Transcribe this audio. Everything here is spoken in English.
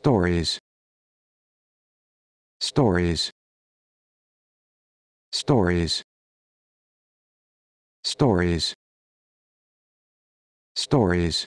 stories stories stories stories stories